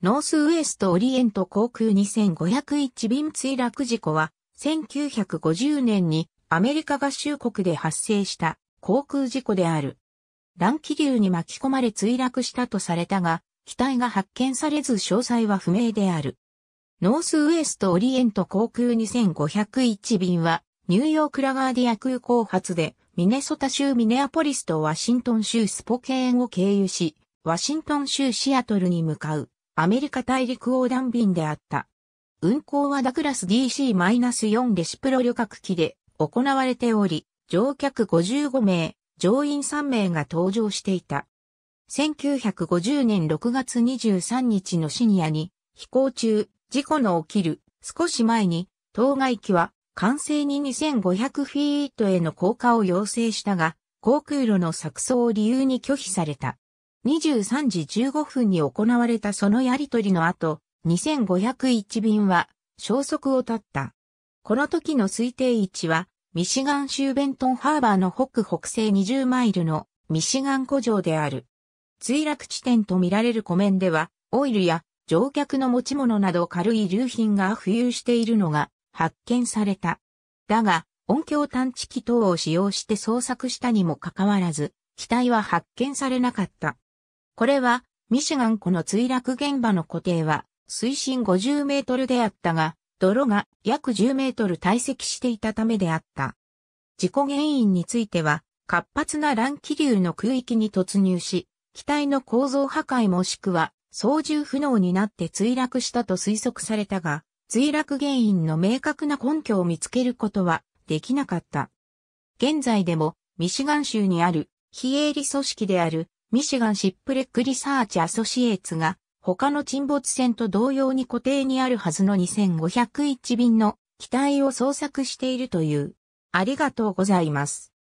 ノースウエストオリエント航空2501便墜落事故は、1950年にアメリカ合衆国で発生した航空事故である。乱気流に巻き込まれ墜落したとされたが、機体が発見されず詳細は不明である。ノースウエストオリエント航空2501便は、ニューヨークラガーディア空港発で、ミネソタ州ミネアポリスとワシントン州スポケーンを経由し、ワシントン州シアトルに向かう。アメリカ大陸横断便であった。運航はダグラス DC-4 レシプロ旅客機で行われており、乗客55名、乗員3名が搭乗していた。1950年6月23日の深夜に、飛行中、事故の起きる少し前に、当該機は完成に2500フィートへの降下を要請したが、航空路の錯綜を理由に拒否された。23時15分に行われたそのやりとりの後、2501便は消息を絶った。この時の推定位置は、ミシガン州ベントンハーバーの北北西20マイルのミシガン古城である。墜落地点とみられる湖面では、オイルや乗客の持ち物など軽い流品が浮遊しているのが発見された。だが、音響探知機等を使用して捜索したにもかかわらず、機体は発見されなかった。これは、ミシガン湖の墜落現場の固定は、水深50メートルであったが、泥が約10メートル堆積していたためであった。事故原因については、活発な乱気流の空域に突入し、機体の構造破壊もしくは操縦不能になって墜落したと推測されたが、墜落原因の明確な根拠を見つけることはできなかった。現在でもミシガン州にある非営利組織であるミシガンシップレックリサーチアソシエーツが、他の沈没船と同様に固定にあるはずの2501便の機体を捜索しているという。ありがとうございます。